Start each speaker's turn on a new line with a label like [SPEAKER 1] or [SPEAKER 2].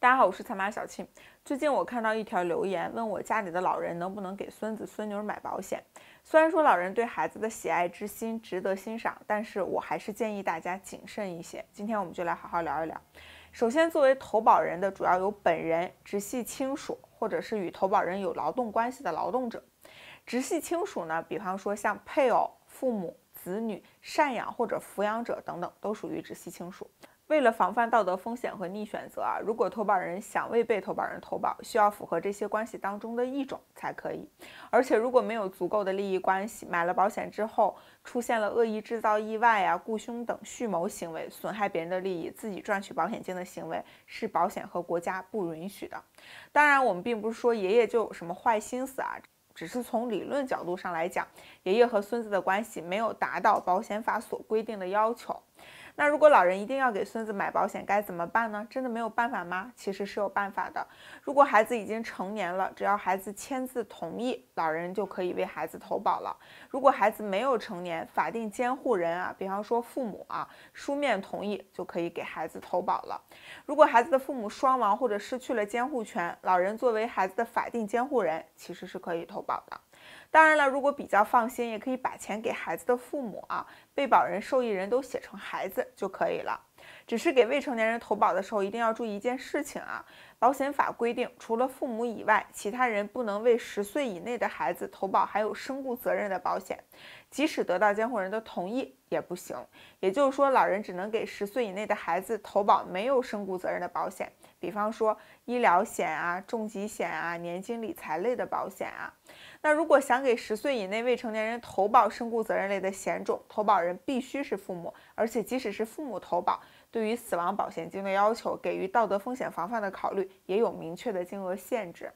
[SPEAKER 1] 大家好，我是菜妈小庆。最近我看到一条留言，问我家里的老人能不能给孙子孙女儿买保险。虽然说老人对孩子的喜爱之心值得欣赏，但是我还是建议大家谨慎一些。今天我们就来好好聊一聊。首先，作为投保人的主要有本人、直系亲属，或者是与投保人有劳动关系的劳动者。直系亲属呢，比方说像配偶、父母。子女赡养或者抚养者等等都属于直系亲属。为了防范道德风险和逆选择啊，如果投保人想为被投保人投保，需要符合这些关系当中的一种才可以。而且如果没有足够的利益关系，买了保险之后出现了恶意制造意外啊、雇凶等蓄谋行为，损害别人的利益，自己赚取保险金的行为是保险和国家不允许的。当然，我们并不是说爷爷就有什么坏心思啊。只是从理论角度上来讲，爷爷和孙子的关系没有达到保险法所规定的要求。那如果老人一定要给孙子买保险，该怎么办呢？真的没有办法吗？其实是有办法的。如果孩子已经成年了，只要孩子签字同意，老人就可以为孩子投保了。如果孩子没有成年，法定监护人啊，比方说父母啊，书面同意就可以给孩子投保了。如果孩子的父母双亡或者失去了监护权，老人作为孩子的法定监护人，其实是可以投保的。当然了，如果比较放心，也可以把钱给孩子的父母啊，被保人、受益人都写成孩子就可以了。只是给未成年人投保的时候，一定要注意一件事情啊。保险法规定，除了父母以外，其他人不能为十岁以内的孩子投保含有身故责任的保险，即使得到监护人的同意也不行。也就是说，老人只能给十岁以内的孩子投保没有身故责任的保险，比方说医疗险啊、重疾险啊、年金理财类的保险啊。那如果想给十岁以内未成年人投保身故责任类的险种，投保人必须是父母，而且即使是父母投保，对于死亡保险金的要求，给予道德风险防范的考虑，也有明确的金额限制。